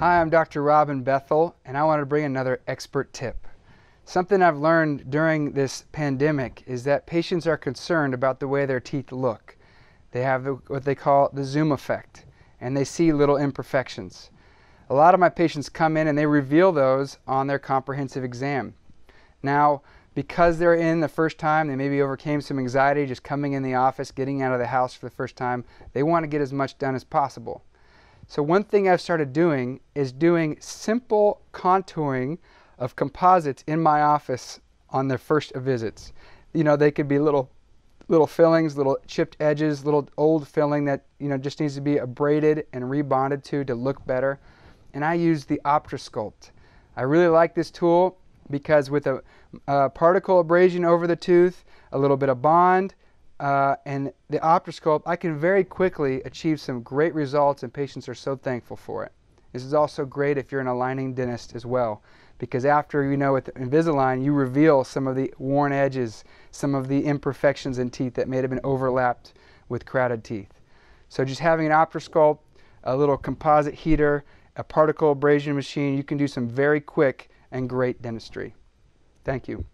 Hi, I'm Dr. Robin Bethel, and I want to bring another expert tip. Something I've learned during this pandemic is that patients are concerned about the way their teeth look. They have what they call the zoom effect, and they see little imperfections. A lot of my patients come in and they reveal those on their comprehensive exam. Now, because they're in the first time, they maybe overcame some anxiety just coming in the office, getting out of the house for the first time, they want to get as much done as possible. So one thing I've started doing is doing simple contouring of composites in my office on their first visits. You know, they could be little little fillings, little chipped edges, little old filling that, you know, just needs to be abraded and rebonded to to look better. And I use the OptraSculpt. I really like this tool because with a, a particle abrasion over the tooth, a little bit of bond, uh, and the optoscope, I can very quickly achieve some great results and patients are so thankful for it. This is also great if you're an aligning dentist as well because after you know with Invisalign you reveal some of the worn edges, some of the imperfections in teeth that may have been overlapped with crowded teeth. So just having an optoscope, a little composite heater, a particle abrasion machine, you can do some very quick and great dentistry. Thank you.